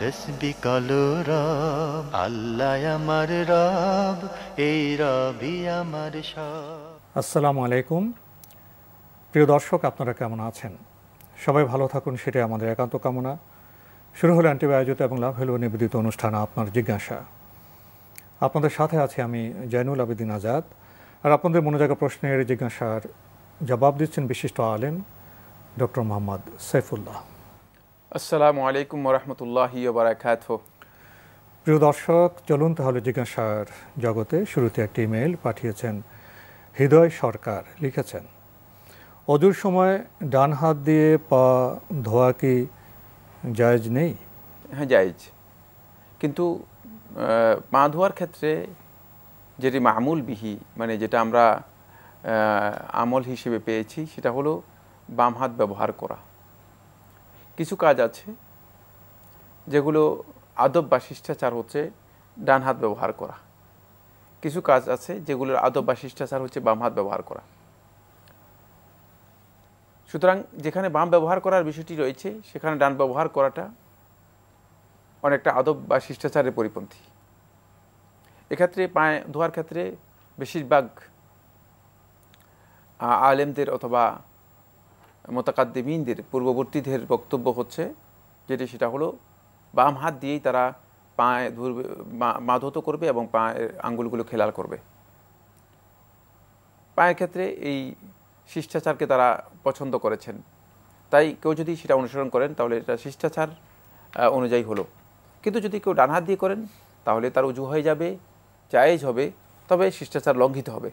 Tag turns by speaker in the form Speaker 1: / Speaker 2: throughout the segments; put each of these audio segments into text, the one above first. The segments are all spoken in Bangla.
Speaker 1: তসবি কালো রব আল্লাহ আমার রব এই রবি আমার সব আসসালামু আলাইকুম প্রিয় দর্শক আপনারা কেমন আছেন সবাই ভালো থাকুন সেটাই আমাদের একান্ত কামনা শুরু হলো অ্যান্টিবি আয়োজিত এবং লাভ হলো নিবেদিত অনুষ্ঠান আপনার জিজ্ঞাসা আপনাদের সাথে আছি আমি জয়নুল আবেদিন আজাদ আর আপনাদের মনে জায়গা প্রশ্নের জিজ্ঞাসার জবাব দিচ্ছেন বিশিষ্ট আলেম ডক্টর মোহাম্মদ সৈফুল্লাহ
Speaker 2: আসসালামু আলাইকুম ওরহমতুল্লাহি বারাকাত
Speaker 1: প্রিয় দর্শক চলুন তাহলে জিজ্ঞাসার জগতে শুরুতে একটি ইমেল পাঠিয়েছেন হৃদয় সরকার লিখেছেন অজুর সময় ডান হাত দিয়ে পা ধোয়া কি জায়জ নেই
Speaker 2: হ্যাঁ জায়জ কিন্তু পা ধোয়ার ক্ষেত্রে যেটি মামুল বিহি মানে যেটা আমরা আমল হিসেবে পেয়েছি সেটা হলো বাম হাত ব্যবহার করা কিছু কাজ আছে যেগুলো আদব বা শিষ্টাচার হচ্ছে ডান হাত ব্যবহার করা কিছু কাজ আছে যেগুলোর আদব বা শিষ্টাচার হচ্ছে বাম হাত ব্যবহার করা সুতরাং যেখানে বাম ব্যবহার করার বিষয়টি রয়েছে সেখানে ডান ব্যবহার করাটা অনেকটা আদব বা শিষ্টাচারের পরিপন্থী এক্ষেত্রে পায়ে ধোয়ার ক্ষেত্রে বেশিরভাগ আলেমদের অথবা মোতাকাদ্দিমিনদের পূর্ববর্তীদের বক্তব্য হচ্ছে যেটি সেটা হলো বাম হাত দিয়েই তারা পায়ে ধরবে মাধত করবে এবং পায়ের আঙ্গুলগুলো খেলাল করবে পায়ের ক্ষেত্রে এই শিষ্টাচারকে তারা পছন্দ করেছেন তাই কেউ যদি সেটা অনুসরণ করেন তাহলে এটা শিষ্টাচার অনুযায়ী হলো কিন্তু যদি কেউ ডান হাত দিয়ে করেন তাহলে তার উজু হয়ে যাবে জায়েজ হবে তবে শিষ্টাচার লঙ্ঘিত হবে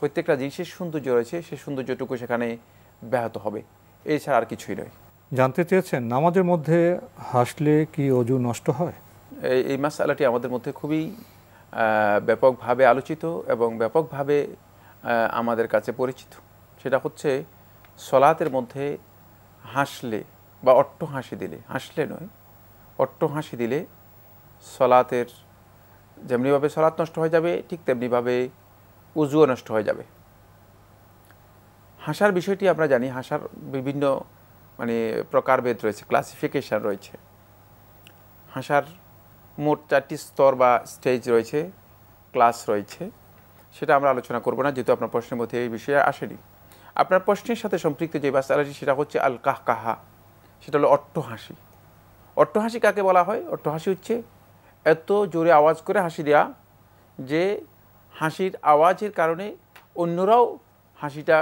Speaker 2: প্রত্যেকটা জিনিসের সৌন্দর্য রয়েছে সেই সৌন্দর্যটুকু সেখানে ব্যাহত হবে এছাড়া আর কিছুই নয়
Speaker 1: জানতে চেয়েছেন নামাজের মধ্যে হাসলে কি অজু নষ্ট হয়
Speaker 2: এই মাসালাটি আমাদের মধ্যে খুবই ব্যাপকভাবে আলোচিত এবং ব্যাপকভাবে আমাদের কাছে পরিচিত সেটা হচ্ছে সলাতের মধ্যে হাসলে বা অট্ট হাসি দিলে হাসলে নয় অট্ট হাসি দিলে সলাতের যেমনিভাবে সলাৎ নষ্ট হয়ে যাবে ঠিক তেমনিভাবে উজুও নষ্ট হয়ে যাবে হাসার বিষয়টি আমরা জানি হাসার বিভিন্ন মানে প্রকারভেদ রয়েছে ক্লাসিফিকেশান রয়েছে হাসার মোট চারটি স্তর বা স্টেজ রয়েছে ক্লাস রয়েছে সেটা আমরা আলোচনা করব না যেহেতু আপনার প্রশ্নের মধ্যে এই বিষয়ে আসেনি আপনার প্রশ্নের সাথে সম্পৃক্ত যে বাস্তালাটি সেটা হচ্ছে আল কাহ কাহা সেটা হলো অট্টহাসি অট্টহাসি কাকে বলা হয় অট্টহাসি হচ্ছে এত জোরে আওয়াজ করে হাসি দেওয়া যে হাসির আওয়াজের কারণে অন্যরাও হাসিটা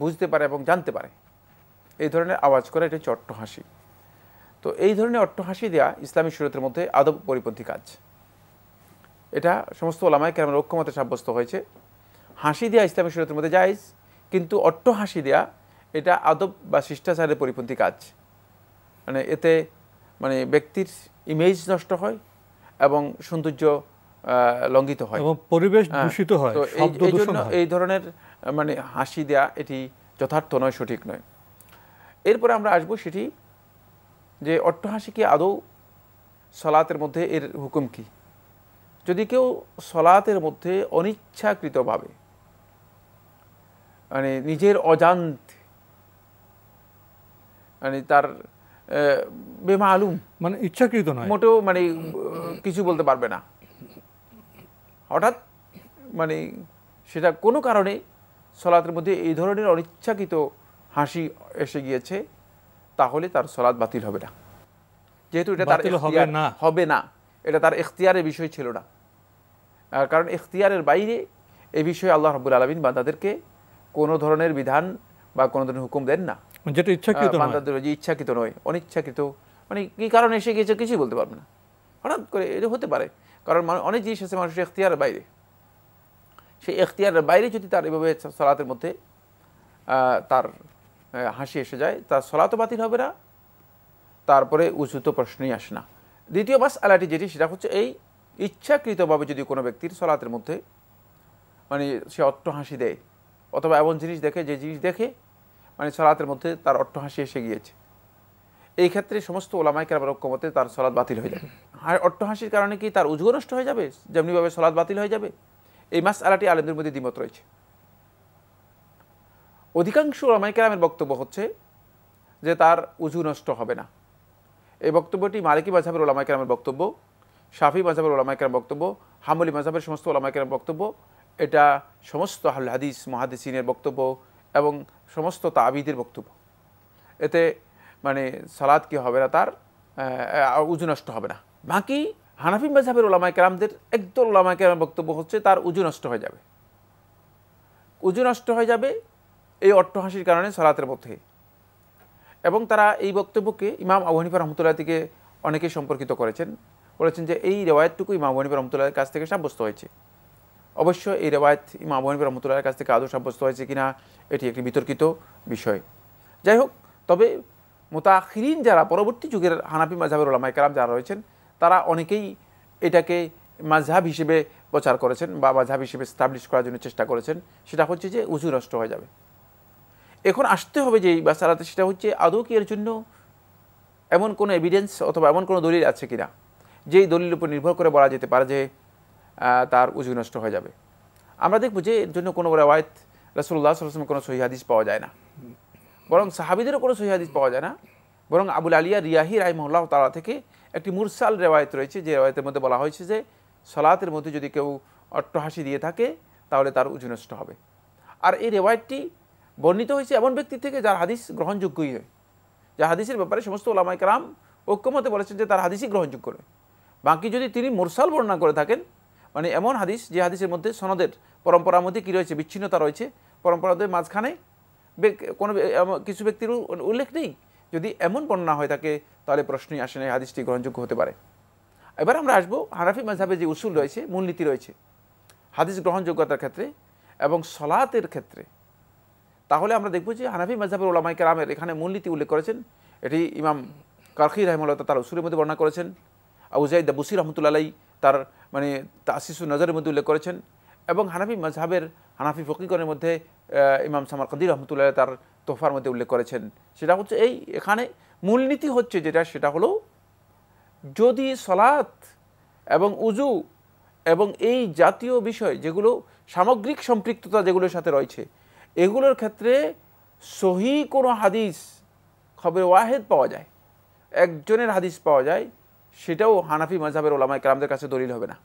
Speaker 2: বুঝতে পারে এবং জানতে পারে এই ধরনের আওয়াজ করা এটা হচ্ছে অট্টহাসি তো এই ধরনের অট্টহাসি দেওয়া ইসলামী সুরতের মধ্যে আদব পরিপন্থী কাজ এটা সমস্ত ওলামায় কেরামের ঐক্যমতে সাব্যস্ত হয়েছে হাসি দেওয়া ইসলামী সুরতের মধ্যে জায়জ কিন্তু অট্টহাসি দেয়া এটা আদব বা শিষ্টাচারের পরিপন্থী কাজ মানে এতে মানে ব্যক্তির ইমেজ নষ্ট হয় এবং সৌন্দর্য লঙ্ঘিত হয় এবং পরিবেশ হ্যাঁ, দূষিত হয় এই ধরনের মানে হাসি দেয়া এটি যথার্থ নয় সঠিক নয় এরপরে আমরা আসবো সেটি যে অট্টহাসি কি আদৌ সলাতের মধ্যে এর হুকুম কি যদি কেউ সলাতের মধ্যে অনিচ্ছাকৃতভাবে মানে নিজের অজান্ত মানে তার বেমা আলুম মানে ইচ্ছাকৃত নয় মোটেও মানে কিছু বলতে পারবে না হঠাৎ মানে সেটা কোনো কারণে সলাতের মধ্যে এই ধরনের অনিচ্ছাকৃত হাসি এসে গিয়েছে তাহলে তার সলাদ বাতিল হবে না যেহেতু এটা তার হবে না হবে না এটা তার এখতিয়ারের বিষয় ছিল না কারণ এখতিয়ারের বাইরে এ বিষয়ে আল্লাহ রাবুল আলমিন বান্দাদেরকে কোনো ধরনের বিধান বা কোনো ধরনের হুকুম দেন না
Speaker 1: যেটা ইচ্ছাকৃত বান্দাদের
Speaker 2: যে ইচ্ছাকৃত নয় অনিচ্ছাকৃত মানে কী কারণে এসে গিয়েছে কিছুই বলতে পারবে না হঠাৎ করে এটা হতে পারে কারণ মানে অনেক জিনিস আছে মানুষের এখতিয়ারের বাইরে সেই এখতিয়ারের বাইরে যদি তার এভাবে সলাতের মধ্যে তার হাসি এসে যায় তার সলাতও বাতিল হবে না তারপরে উঁচুত প্রশ্নই আসে না দ্বিতীয় মাস আলাটি যেটি সেটা হচ্ছে এই ইচ্ছাকৃতভাবে যদি কোনো ব্যক্তির সলাতের মধ্যে মানে সে অট্ট হাসি দেয় অথবা এমন জিনিস দেখে যে জিনিস দেখে মানে সলাতের মধ্যে তার অট্ট হাসি এসে গিয়েছে এই ক্ষেত্রে সমস্ত ওলামাইকার কেরামের ঐক্যমতে তার সলাদ বাতিল হয়ে যাবে আর অট্ট হাসির কারণে কি তার উজ্জ্বল নষ্ট হয়ে যাবে যেমনিভাবে সলাদ বাতিল হয়ে যাবে এই মাস আলাটি আলেমদের মধ্যে দ্বিমত রয়েছে অধিকাংশ রামাইকেরামের বক্তব্য হচ্ছে যে তার উজু নষ্ট হবে না এই বক্তব্যটি মালিকী মাঝাবের ওলামাইকেরামের বক্তব্য শাফি মাঝাবের ওলামাইকেরাম বক্তব্য হামলি মাঝাবের সমস্ত ওলামাইকেরাম বক্তব্য এটা সমস্ত আহুল হাদিস মহাদিসিনের বক্তব্য এবং সমস্ত তাবিদের বক্তব্য এতে মানে সালাদ কি হবে না তার উজু নষ্ট হবে না বাকি হানাফি মেজাবের ওলামায় কেরামদের একদল ওলামায় কেরাম বক্তব্য হচ্ছে তার উজু নষ্ট হয়ে যাবে উজু নষ্ট হয়ে যাবে এই অট্টহাসির কারণে সলাতের পথে এবং তারা এই বক্তব্যকে ইমাম আবু হানিফা রহমতুল্লাহ থেকে অনেকে সম্পর্কিত করেছেন বলেছেন যে এই রেওয়ায়তটুকু ইমাম আবু হানিফা কাছ থেকে সাব্যস্ত হয়েছে অবশ্য এই রেওয়ায়ত ইমাম আবু হানিফা কাছ থেকে আদৌ সাব্যস্ত হয়েছে কিনা এটি একটি বিতর্কিত বিষয় যাই হোক তবে মোতাখিরিন যারা পরবর্তী যুগের হানাফি মাঝাবের ওলামায় কালাম যারা রয়েছেন তারা অনেকেই এটাকে মাঝহাব হিসেবে প্রচার করেছেন বা মাঝহাব হিসেবে স্টাবলিশ করার জন্য চেষ্টা করেছেন সেটা হচ্ছে যে উজু নষ্ট হয়ে যাবে এখন আসতে হবে যে সারাতে সেটা হচ্ছে আদৌ কি এর জন্য এমন কোনো এভিডেন্স অথবা এমন কোনো দলিল আছে কিনা যেই দলিল উপর নির্ভর করে বলা যেতে পারে যে তার উজু নষ্ট হয়ে যাবে আমরা দেখব যে এর জন্য কোনো রেওয়ায়ত রসুল্লাহ সাল্লামের কোনো সহিহাদিস পাওয়া যায় না বরং সাহাবিদেরও কোনো সহিহাদিস পাওয়া যায় না বরং আবুল আলিয়া রিয়াহি রাইমহল্লাহ তালা থেকে একটি মুরসাল রেওয়ায়ত রয়েছে যে রেওয়ায়তের মধ্যে বলা হয়েছে যে সলাতের মধ্যে যদি কেউ অট্টহাসি দিয়ে থাকে তাহলে তার উজু নষ্ট হবে আর এই রেওয়ায়তটি বর্ণিত হয়েছে এমন ব্যক্তি থেকে যার হাদিস গ্রহণযোগ্যই হয় যা হাদিসের ব্যাপারে সমস্ত ওলামায় কালাম ঐক্যমতে বলেছেন যে তার হাদিসই গ্রহণযোগ্য নয় বাকি যদি তিনি মোরসাল বর্ণনা করে থাকেন মানে এমন হাদিস যে হাদিসের মধ্যে সনদের পরম্পরার মধ্যে কী রয়েছে বিচ্ছিন্নতা রয়েছে পরম্পরাদের মাঝখানে কোনো কিছু ব্যক্তির উল্লেখ নেই যদি এমন বর্ণনা হয়ে থাকে তাহলে প্রশ্নই আসে না হাদিসটি গ্রহণযোগ্য হতে পারে এবার আমরা আসবো হানাফি মাঝাবে যে উসুল রয়েছে মূলনীতি রয়েছে হাদিস গ্রহণযোগ্যতার ক্ষেত্রে এবং সলাতের ক্ষেত্রে তাহলে আমরা দেখব যে হানাফি মাঝাবের ওলামাই রামের এখানে মূলনীতি উল্লেখ করেছেন এটি ইমাম কারখি রহমুল্লাহ তার উসুলের মধ্যে বর্ণনা করেছেন আউজাইদ বুসির রহমতুল্লাহ তার মানে তাসিসু নজরের মধ্যে উল্লেখ করেছেন এবং হানাফি মজহাবের হানাফি ফকিকনের মধ্যে ইমাম সামার কদির রহমতুল্লাহ তার তোফার মধ্যে উল্লেখ করেছেন সেটা হচ্ছে এই এখানে মূলনীতি হচ্ছে যেটা সেটা হলো যদি সলাত এবং উজু এবং এই জাতীয় বিষয় যেগুলো সামগ্রিক সম্পৃক্ততা যেগুলোর সাথে রয়েছে এগুলোর ক্ষেত্রে সহি কোনো হাদিস খবর ওয়াহেদ পাওয়া যায় একজনের হাদিস পাওয়া যায় সেটাও হানাফি মাঝাবের ওলামায় কালামদের কাছে দলিল হবে না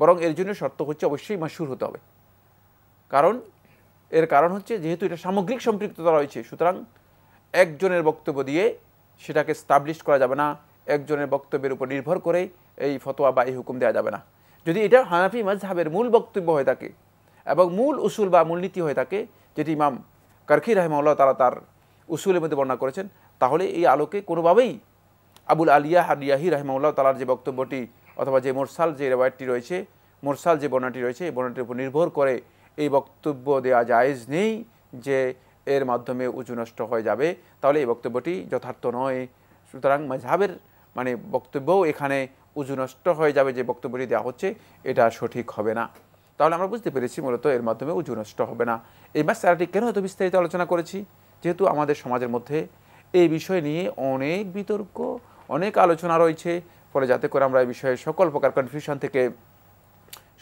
Speaker 2: বরং এর জন্য শর্ত হচ্ছে অবশ্যই মাসুর হতে হবে কারণ এর কারণ হচ্ছে যেহেতু এটা সামগ্রিক সম্পৃক্ততা রয়েছে সুতরাং একজনের বক্তব্য দিয়ে সেটাকে স্টাবলিশ করা যাবে না একজনের বক্তব্যের উপর নির্ভর করে এই ফতোয়া বা এই হুকুম দেওয়া যাবে না যদি এটা হানাফি মাজহাবের মূল বক্তব্য হয়ে থাকে এবং মূল উসুল বা মূলনীতি হয়ে থাকে যেটি ইমাম কারখি রাহেমাল্লাহ তারা তার উসুলের মধ্যে বর্ণনা করেছেন তাহলে এই আলোকে কোনোভাবেই আবুল আলিয়া হারিয়াহি রাহেমাল্লাহ তালার যে বক্তব্যটি অথবা যে মোরসাল যে রেওয়ায়টি রয়েছে মোরসাল যে বর্ণাটি রয়েছে এই বর্ণাটির উপর নির্ভর করে এই বক্তব্য দেওয়া জায়জ নেই যে এর মাধ্যমে উঁচু নষ্ট হয়ে যাবে তাহলে এই বক্তব্যটি যথার্থ নয় সুতরাং মাঝহাবের মানে বক্তব্যও এখানে উজু নষ্ট হয়ে যাবে যে বক্তব্যটি দেওয়া হচ্ছে এটা সঠিক হবে না তাহলে আমরা বুঝতে পেরেছি মূলত এর মাধ্যমে উজু নষ্ট হবে না এই মাসালাটি কেন এত বিস্তারিত আলোচনা করেছি যেহেতু আমাদের সমাজের মধ্যে এই বিষয় নিয়ে অনেক বিতর্ক অনেক আলোচনা রয়েছে ফলে যাতে করে আমরা এই বিষয়ে সকল প্রকার কনফিউশন থেকে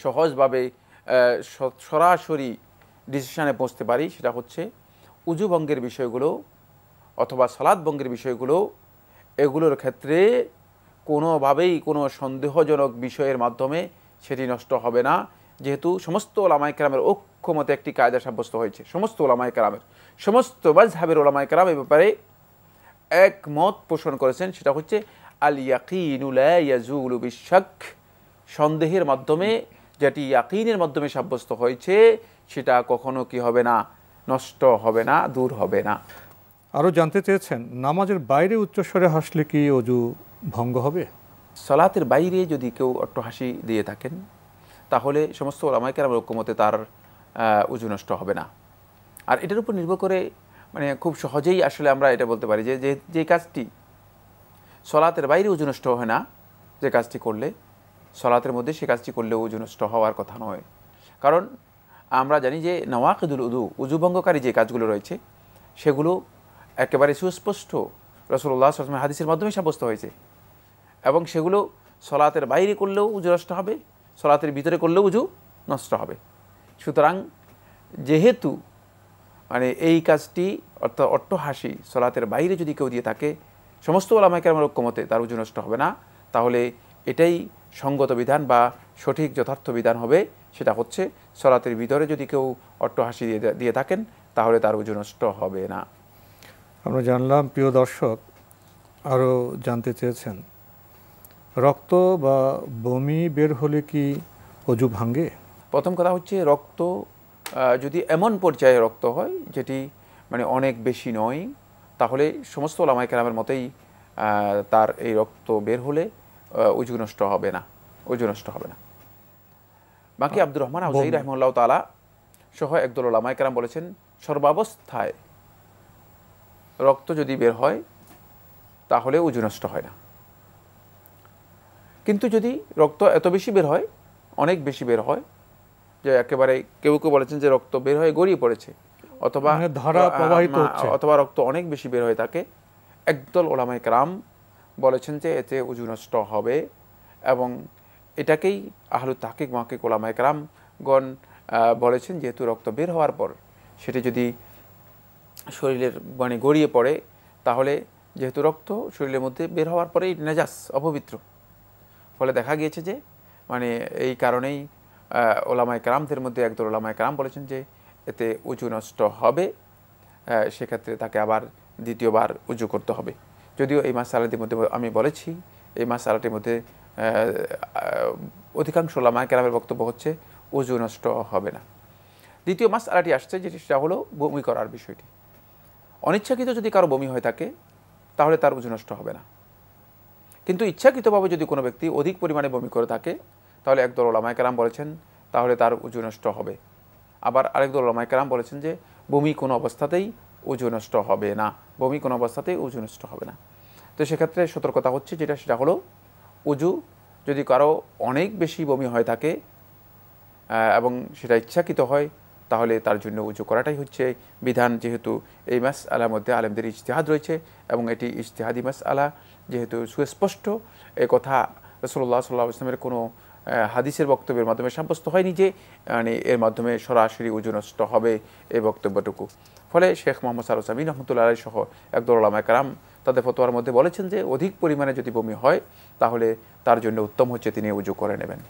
Speaker 2: সহজভাবে সরাসরি ডিসিশানে পৌঁছতে পারি সেটা হচ্ছে উজুভঙ্গের বিষয়গুলো অথবা বঙ্গের বিষয়গুলো এগুলোর ক্ষেত্রে কোনোভাবেই কোনো সন্দেহজনক বিষয়ের মাধ্যমে সেটি নষ্ট হবে না যেহেতু সমস্ত ওলামায় কেরামের ঐক্যমতে একটি কায়দা সাব্যস্ত হয়েছে সমস্ত ওলামায় কেরামের সমস্ত মাজহাবের ওলামায় কেরাম এ ব্যাপারে একমত পোষণ করেছেন সেটা হচ্ছে আল ইয়াকিনুল ইয়াজুল বিশ্বাক সন্দেহের মাধ্যমে যেটি ইয়াকিনের মাধ্যমে সাব্যস্ত হয়েছে সেটা কখনো কি হবে না নষ্ট হবে না দূর হবে না
Speaker 1: আরও জানতে চেয়েছেন নামাজের বাইরে উচ্চস্বরে হাসলে কি অজু ভঙ্গ হবে
Speaker 2: সালাতের বাইরে যদি কেউ অট্ট হাসি দিয়ে থাকেন তাহলে সমস্ত ওলামাইকে আমার ঐক্যমতে তার উজু নষ্ট হবে না আর এটার উপর নির্ভর করে মানে খুব সহজেই আসলে আমরা এটা বলতে পারি যে যে কাজটি সলাতের বাইরে উজু নষ্ট হয় না যে কাজটি করলে সলাতের মধ্যে সে কাজটি করলে উজু নষ্ট হওয়ার কথা নয় কারণ আমরা জানি যে নওয়াকিদুল উদু উজুভঙ্গকারী যে কাজগুলো রয়েছে সেগুলো একেবারে সুস্পষ্ট রসুল্লাহ আসলামের হাদিসের মাধ্যমে সাব্যস্ত হয়েছে এবং সেগুলো সলাতের বাইরে করলেও উজু নষ্ট হবে সলাতের ভিতরে করলেও উজু নষ্ট হবে সুতরাং যেহেতু মানে এই কাজটি অর্থাৎ অট্টহাসি সলাতের বাইরে যদি কেউ দিয়ে থাকে সমস্ত ওলামাইকার আমার ঐক্যমতে তার উজু নষ্ট হবে না তাহলে এটাই সঙ্গত বিধান বা সঠিক যথার্থ বিধান হবে সেটা হচ্ছে সলাতের ভিতরে যদি কেউ অট্টহাসি দিয়ে দিয়ে থাকেন তাহলে তার ওজন নষ্ট হবে না
Speaker 1: আমরা জানলাম প্রিয় দর্শক আরও জানতে চেয়েছেন রক্ত বা বমি বের হলে কি অজু ভাঙ্গে
Speaker 2: প্রথম কথা হচ্ছে রক্ত যদি এমন পর্যায়ে রক্ত হয় যেটি মানে অনেক বেশি নয় তাহলে সমস্ত ওলামাই কেরামের মতেই তার এই রক্ত বের হলে উজু নষ্ট হবে না উজু নষ্ট হবে না বাকি আব্দুর রহমান আউজাই রহমুল্লাহ তালা সহ একদল ওলামায় কেরাম বলেছেন সর্বাবস্থায় রক্ত যদি বের হয় তাহলে উজু নষ্ট হয় না কিন্তু যদি রক্ত এত বেশি বের হয় অনেক বেশি বের হয় যে একেবারে কেউ কেউ বলেছেন যে রক্ত বের হয়ে গড়িয়ে পড়েছে অথবা মানে ধারা প্রবাহিত অথবা রক্ত অনেক বেশি বের হয়ে থাকে একদল ওলামায় কারাম বলেছেন যে এতে উজু নষ্ট হবে এবং এটাকেই আহলু তাহকিক মাহকিক ওলামা একরামগণ বলেছেন যেহেতু রক্ত বের হওয়ার পর সেটি যদি শরীরের মানে গড়িয়ে পড়ে তাহলে যেহেতু রক্ত শরীরের মধ্যে বের হওয়ার পরেই নেজাস অপবিত্র ফলে দেখা গিয়েছে যে মানে এই কারণেই ওলামায় কারামদের মধ্যে একদল ওলামায় কারাম বলেছেন যে এতে উজু নষ্ট হবে সেক্ষেত্রে তাকে আবার দ্বিতীয়বার উজু করতে হবে যদিও এই মাসালাটির মধ্যে আমি বলেছি এই মাসালাটির মধ্যে অধিকাংশ লামায় কেরামের বক্তব্য হচ্ছে উজু নষ্ট হবে না দ্বিতীয় মাস আলাটি আসছে যেটি সেটা হলো বমি করার বিষয়টি অনিচ্ছাকৃত যদি কারো বমি হয়ে থাকে তাহলে তার উজু নষ্ট হবে না কিন্তু ইচ্ছাকৃতভাবে যদি কোনো ব্যক্তি অধিক পরিমাণে বমি করে থাকে তাহলে একদল ওলামায় কালাম বলেছেন তাহলে তার উজু নষ্ট হবে আবার আরেকদল ওলামায় কালাম বলেছেন যে বমি কোনো অবস্থাতেই উজু নষ্ট হবে না বমি কোনো অবস্থাতেই উজু নষ্ট হবে না তো সেক্ষেত্রে সতর্কতা হচ্ছে যেটা সেটা হলো উজু যদি কারো অনেক বেশি বমি হয়ে থাকে এবং সেটা ইচ্ছাকৃত হয় তাহলে তার জন্য উঁচু করাটাই হচ্ছে বিধান যেহেতু এই মাস আলার মধ্যে আলেমদের ইজতেহাদ রয়েছে এবং এটি ইশতেহাদি মাস আলা যেহেতু সুস্পষ্ট এ কথা রসল্লাহ সাল্লাহ ইসলামের কোনো হাদিসের বক্তব্যের মাধ্যমে সাব্যস্ত হয়নি যে মানে এর মাধ্যমে সরাসরি ওজনষ্ট হবে এই বক্তব্যটুকু ফলে শেখ মোহাম্মদ সারুসামিন রহমতুল্লা আলাই সহ একদল কারাম তাদের ফতোয়ার মধ্যে বলেছেন যে অধিক পরিমাণে যদি বমি হয় তাহলে তার জন্য উত্তম হচ্ছে তিনি উজু করে নেবেন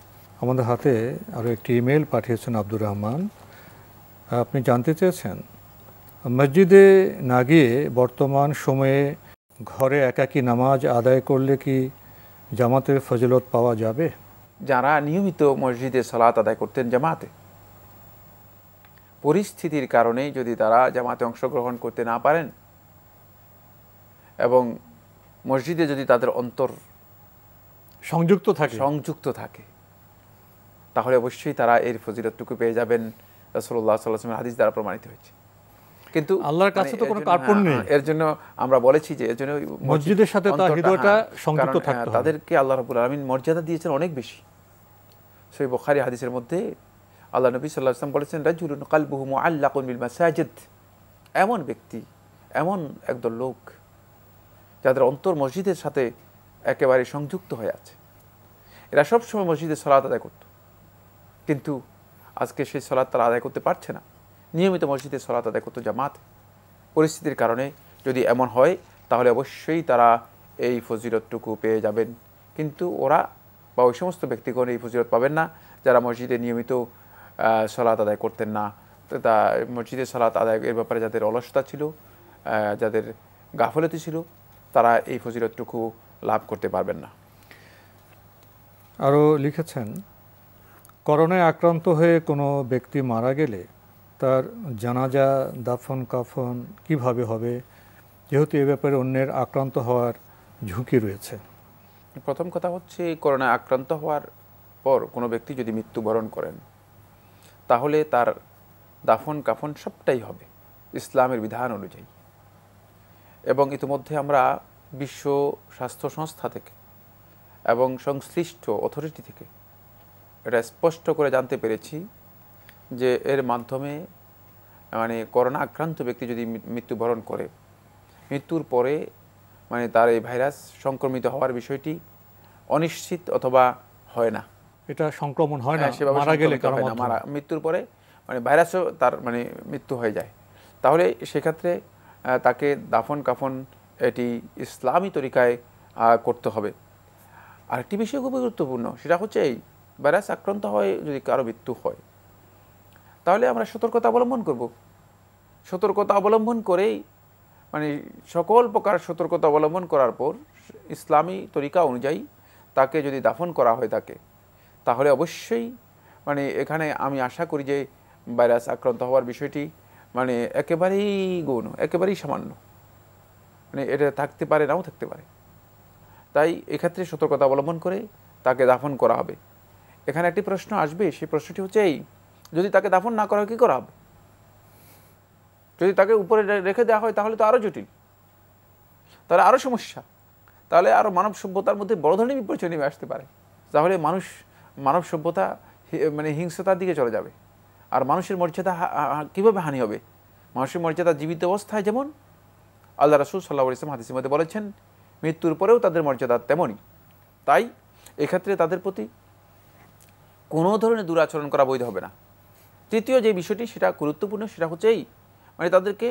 Speaker 1: আমাদের হাতে আরও একটি ইমেল পাঠিয়েছেন আব্দুর রহমান আপনি জানতে চেয়েছেন মসজিদে না গিয়ে বর্তমান সময়ে ঘরে একাকি নামাজ আদায় করলে কি জামাতের ফজিলত পাওয়া যাবে
Speaker 2: যারা নিয়মিত মসজিদে সালাত আদায় করতেন জামাতে পরিস্থিতির কারণে যদি তারা জামাতে অংশগ্রহণ করতে না পারেন এবং মসজিদে যদি তাদের অন্তর
Speaker 1: সংযুক্ত থাকে সংযুক্ত থাকে
Speaker 2: তাহলে অবশ্যই তারা এর ফজিলতটুকু পেয়ে যাবেন রসল্লাহ সাল্লাহামের হাদিস দ্বারা প্রমাণিত হয়েছে কিন্তু আল্লাহর কাছে তো মানে কোনো কার্পণ্য হ্যাঁ, নেই হ্যাঁ, এর জন্য আমরা বলেছি যে এর জন্য মসজিদের সাথে তার হৃদয়টা হ্যাঁ, সংযুক্ত থাকে তাদেরকে আল্লাহ রাব্বুল আলামিন মর্যাদা দিয়েছেন অনেক বেশি সেই বখারি হাদিসের মধ্যে আল্লাহ নবী সাল্লাহ আসলাম বলেছেন রাজুলুন কালবুহু আল্লাকুন বিল মাসাজিদ এমন ব্যক্তি এমন একদল লোক যাদের অন্তর মসজিদের সাথে একেবারে সংযুক্ত হয়ে আছে এরা সবসময় মসজিদে সলাত আদায় করত কিন্তু আজকে সেই সলাৎ তারা আদায় করতে পারছে না নিয়মিত মসজিদে সলাত আদায় করতো জামাত পরিস্থিতির কারণে যদি এমন হয় তাহলে অবশ্যই তারা এই ফজিলতটুকু পেয়ে যাবেন কিন্তু ওরা বা ওই সমস্ত ব্যক্তিগণ এই ফজিলত পাবেন না যারা মসজিদে নিয়মিত সালাত আদায় করতেন না তা মসজিদে সালাত আদায় এর ব্যাপারে যাদের অলসতা ছিল যাদের গাফলতি ছিল তারা এই ফজিলতটুকু লাভ করতে পারবেন না
Speaker 1: আরও লিখেছেন করোনায় আক্রান্ত হয়ে কোনো ব্যক্তি মারা গেলে তার জানাজা দাফন কাফন কিভাবে হবে যেহেতু এ ব্যাপারে অন্যের আক্রান্ত হওয়ার ঝুঁকি রয়েছে
Speaker 2: প্রথম কথা হচ্ছে করোনা আক্রান্ত হওয়ার পর কোনো ব্যক্তি যদি মৃত্যুবরণ করেন তাহলে তার দাফন কাফন সবটাই হবে ইসলামের বিধান অনুযায়ী এবং ইতিমধ্যে আমরা বিশ্ব স্বাস্থ্য সংস্থা থেকে এবং সংশ্লিষ্ট অথরিটি থেকে এটা স্পষ্ট করে জানতে পেরেছি যে এর মাধ্যমে মানে করোনা আক্রান্ত ব্যক্তি যদি মৃত্যুবরণ করে মৃত্যুর পরে মানে তার এই ভাইরাস সংক্রমিত হওয়ার বিষয়টি অনিশ্চিত অথবা হয় না
Speaker 1: এটা সংক্রমণ হয় না হ্যাঁ, সেভাবে মারা গেলে মারা
Speaker 2: মৃত্যুর পরে মানে ভাইরাসও তার মানে মৃত্যু হয়ে যায় তাহলে সেক্ষেত্রে তাকে দাফন কাফন এটি ইসলামী তরিকায় করতে হবে আরেকটি বিষয় খুবই গুরুত্বপূর্ণ সেটা হচ্ছে এই ভাইরাস আক্রান্ত হয় যদি কারো মৃত্যু হয় তাহলে আমরা সতর্কতা অবলম্বন করব সতর্কতা অবলম্বন করেই মানে সকল প্রকার সতর্কতা অবলম্বন করার পর ইসলামী তরিকা অনুযায়ী তাকে যদি দাফন করা হয় তাকে তাহলে অবশ্যই মানে এখানে আমি আশা করি যে ভাইরাস আক্রান্ত হওয়ার বিষয়টি মানে একেবারেই গৌণ একেবারেই সামান্য মানে এটা থাকতে পারে নাও থাকতে পারে তাই এক্ষেত্রে সতর্কতা অবলম্বন করে তাকে দাফন করা হবে এখানে একটি প্রশ্ন আসবে সেই প্রশ্নটি হচ্ছে এই যদি তাকে দাফন না করা কী করা হবে যদি তাকে উপরে রেখে দেওয়া হয় তাহলে তো আরও জটিল তাহলে আরও সমস্যা তাহলে আরও মানব সভ্যতার মধ্যে বড় ধরনের বিপর্যয় নেমে আসতে পারে তাহলে মানুষ মানব সভ্যতা মানে হিংসতার দিকে চলে যাবে আর মানুষের মর্যাদা কীভাবে হানি হবে মানুষের মর্যাদা জীবিত অবস্থায় যেমন আল্লাহ রাসুল সাল্লাহ ইসলাম হাদিসের মধ্যে বলেছেন মৃত্যুর পরেও তাদের মর্যাদা তেমনই তাই এক্ষেত্রে তাদের প্রতি কোনো ধরনের দুরাচরণ করা বৈধ হবে না তৃতীয় যে বিষয়টি সেটা গুরুত্বপূর্ণ সেটা হচ্ছে এই মানে তাদেরকে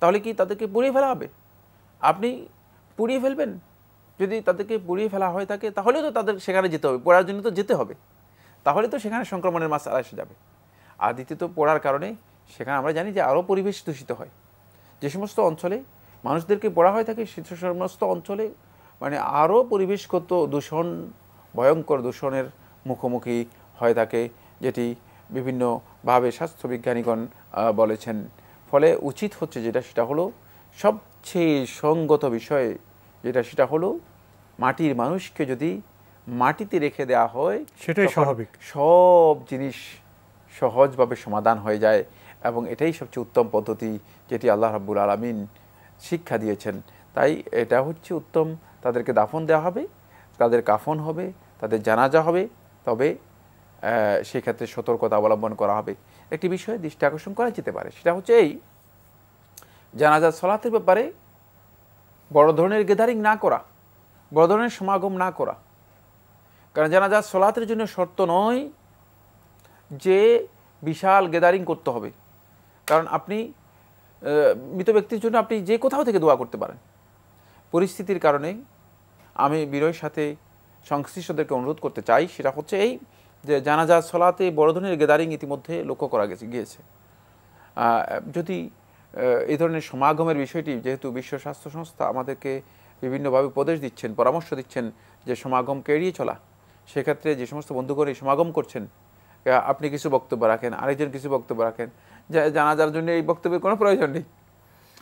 Speaker 2: তাহলে কি তাদেরকে পুড়িয়ে ফেলা হবে আপনি পুড়িয়ে ফেলবেন যদি তাদেরকে পুড়িয়ে ফেলা হয়ে থাকে তাহলেও তো তাদের সেখানে যেতে হবে পড়ার জন্য তো যেতে হবে তাহলে তো সেখানে সংক্রমণের মাছ আর এসে যাবে আর দ্বিতীয়ত পড়ার কারণে সেখানে আমরা জানি যে আরও পরিবেশ দূষিত হয় যে সমস্ত অঞ্চলে মানুষদেরকে পড়া হয়ে থাকে সে সমস্ত অঞ্চলে মানে আরও পরিবেশগত দূষণ ভয়ঙ্কর দূষণের মুখোমুখি হয়ে থাকে যেটি বিভিন্নভাবে স্বাস্থ্যবিজ্ঞানীগণ বলেছেন ফলে উচিত হচ্ছে যেটা সেটা হলো সবচেয়ে সঙ্গত বিষয়ে যেটা সেটা হলো মাটির মানুষকে যদি মাটিতে রেখে দেওয়া হয় সেটাই স্বাভাবিক সব জিনিস সহজভাবে সমাধান হয়ে যায় এবং এটাই সবচেয়ে উত্তম পদ্ধতি যেটি আল্লাহ রাব্বুল আলমিন শিক্ষা দিয়েছেন তাই এটা হচ্ছে উত্তম তাদেরকে দাফন দেওয়া হবে তাদের কাফন হবে তাদের জানাজা হবে তবে সেক্ষেত্রে সতর্কতা অবলম্বন করা হবে একটি বিষয়ে দৃষ্টি আকর্ষণ করা যেতে পারে সেটা হচ্ছে এই জানাজা সলাতের ব্যাপারে বড় ধরনের গেদারিং না করা বড় ধরনের সমাগম না করা কারণ জানাজা সলাতের জন্য শর্ত নয় যে বিশাল গেদারিং করতে হবে কারণ আপনি মৃত ব্যক্তির জন্য আপনি যে কোথাও থেকে দোয়া করতে পারেন পরিস্থিতির কারণে আমি বিনয়ের সাথে সংশ্লিষ্টদেরকে অনুরোধ করতে চাই সেটা হচ্ছে এই যে জানাজা সলাতে বড় ধরনের গেদারিং ইতিমধ্যে লক্ষ্য করা গেছে গিয়েছে যদি এই ধরনের সমাগমের বিষয়টি যেহেতু বিশ্ব স্বাস্থ্য সংস্থা আমাদেরকে বিভিন্নভাবে উপদেশ দিচ্ছেন পরামর্শ দিচ্ছেন যে সমাগমকে এড়িয়ে চলা সেক্ষেত্রে যে সমস্ত বন্ধুগণ এই সমাগম করছেন আপনি কিছু বক্তব্য রাখেন আরেকজন কিছু বক্তব্য রাখেন যা জানাজার জন্য এই বক্তব্যের কোনো প্রয়োজন নেই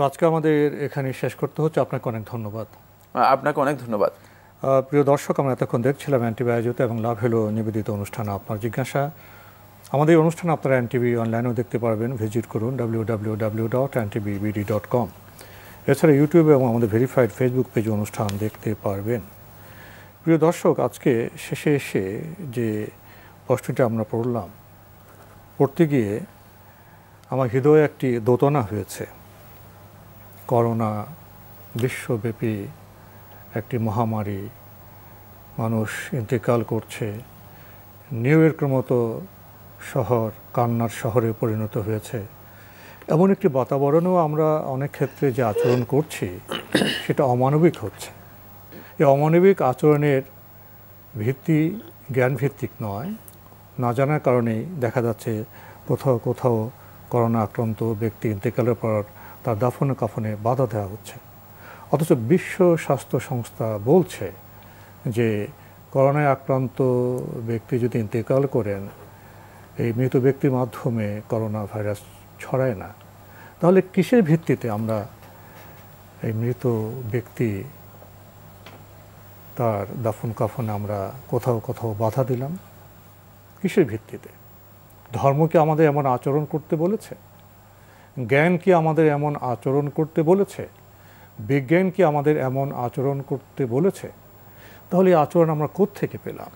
Speaker 1: তো আজকে আমাদের এখানে শেষ করতে হচ্ছে আপনাকে অনেক ধন্যবাদ
Speaker 2: আপনাকে অনেক ধন্যবাদ
Speaker 1: প্রিয় দর্শক আমরা এতক্ষণ দেখছিলাম এনটিভি এবং লাভ হলো নিবেদিত অনুষ্ঠান আপনার জিজ্ঞাসা আমাদের অনুষ্ঠান আপনারা অ্যান্টিভি অনলাইনেও দেখতে পারবেন ভিজিট করুন W W W dot NTVBD dot com এছাড়া ইউটিউব এবং আমাদের ভেরিফাইড ফেসবুক পেজ অনুষ্ঠান দেখতে পারবেন প্রিয় দর্শক আজকে শেষে এসে যে প্রশ্নটা আমরা পড়লাম পড়তে গিয়ে আমার হৃদয়ে একটি দোতনা হয়েছে করোনা বিশ্বব্যাপী একটি মহামারী মানুষ ইন্তেকাল করছে নিউ ইয়র্কের মতো শহর কান্নার শহরে পরিণত হয়েছে এমন একটি বাতাবরণেও আমরা অনেক ক্ষেত্রে যে আচরণ করছি সেটা অমানবিক হচ্ছে এই অমানবিক আচরণের ভিত্তি জ্ঞানভিত্তিক নয় না জানার কারণেই দেখা যাচ্ছে কোথাও কোথাও করোনা আক্রান্ত ব্যক্তি ইন্তেকালের পর তার দাফন কাফনে বাধা দেওয়া হচ্ছে অথচ বিশ্ব স্বাস্থ্য সংস্থা বলছে যে করোনায় আক্রান্ত ব্যক্তি যদি ইন্তেকাল করেন এই মৃত ব্যক্তির মাধ্যমে করোনা ভাইরাস ছড়ায় না তাহলে কিসের ভিত্তিতে আমরা এই মৃত ব্যক্তি তার দাফন কাফনে আমরা কোথাও কোথাও বাধা দিলাম কিসের ভিত্তিতে ধর্মকে আমাদের এমন আচরণ করতে বলেছে জ্ঞান কি আমাদের এমন আচরণ করতে বলেছে বিজ্ঞান কি আমাদের এমন আচরণ করতে বলেছে তাহলে আচরণ আমরা থেকে পেলাম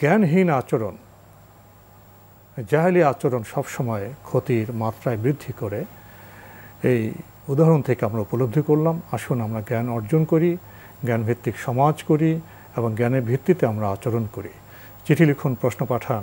Speaker 1: জ্ঞানহীন আচরণ জাহালি আচরণ সবসময় ক্ষতির মাত্রায় বৃদ্ধি করে এই উদাহরণ থেকে আমরা উপলব্ধি করলাম আসুন আমরা জ্ঞান অর্জন করি জ্ঞানভিত্তিক সমাজ করি এবং জ্ঞানের ভিত্তিতে আমরা আচরণ করি চিঠি লিখুন প্রশ্ন পাঠান